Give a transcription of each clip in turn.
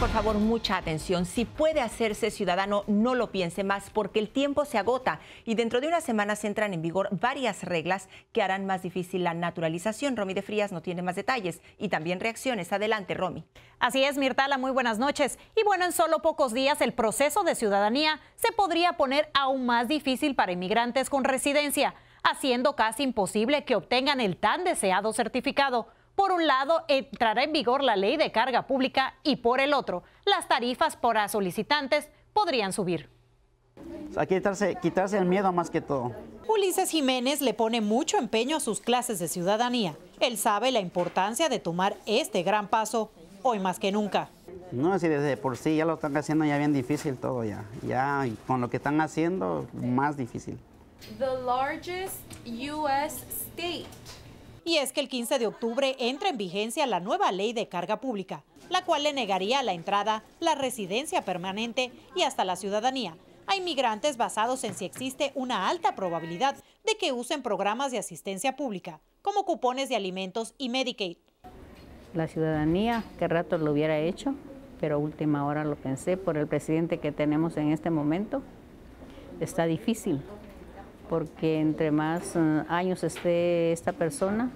por favor mucha atención. Si puede hacerse ciudadano, no lo piense más porque el tiempo se agota y dentro de semana se entran en vigor varias reglas que harán más difícil la naturalización. Romy de Frías no tiene más detalles y también reacciones. Adelante, Romy. Así es, Mirtala, muy buenas noches. Y bueno, en solo pocos días el proceso de ciudadanía se podría poner aún más difícil para inmigrantes con residencia, haciendo casi imposible que obtengan el tan deseado certificado. Por un lado, entrará en vigor la ley de carga pública y por el otro, las tarifas para solicitantes podrían subir. Hay quitarse, quitarse el miedo más que todo. Ulises Jiménez le pone mucho empeño a sus clases de ciudadanía. Él sabe la importancia de tomar este gran paso hoy más que nunca. No, si desde por sí ya lo están haciendo ya bien difícil todo ya. Ya con lo que están haciendo, más difícil. The largest US state y es que el 15 de octubre entra en vigencia la nueva ley de carga pública, la cual le negaría la entrada, la residencia permanente y hasta la ciudadanía a inmigrantes basados en si existe una alta probabilidad de que usen programas de asistencia pública, como cupones de alimentos y Medicaid. La ciudadanía, qué rato lo hubiera hecho, pero última hora lo pensé por el presidente que tenemos en este momento. Está difícil, porque entre más eh, años esté esta persona,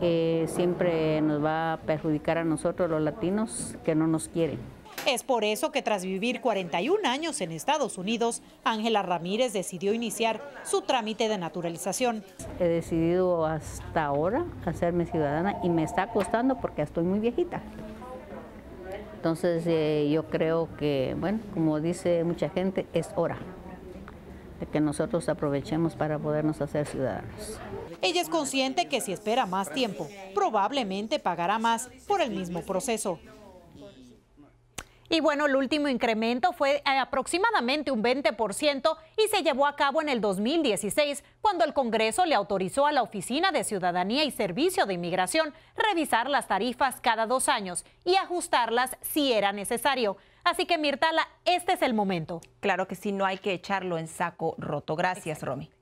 eh, siempre nos va a perjudicar a nosotros los latinos que no nos quieren. Es por eso que tras vivir 41 años en Estados Unidos, Ángela Ramírez decidió iniciar su trámite de naturalización. He decidido hasta ahora hacerme ciudadana y me está costando porque estoy muy viejita. Entonces eh, yo creo que, bueno, como dice mucha gente, es hora de que nosotros aprovechemos para podernos hacer ciudadanos. Ella es consciente que si espera más tiempo, probablemente pagará más por el mismo proceso. Y bueno, el último incremento fue aproximadamente un 20% y se llevó a cabo en el 2016, cuando el Congreso le autorizó a la Oficina de Ciudadanía y Servicio de Inmigración revisar las tarifas cada dos años y ajustarlas si era necesario. Así que Mirtala, este es el momento. Claro que sí, no hay que echarlo en saco roto. Gracias, Romy.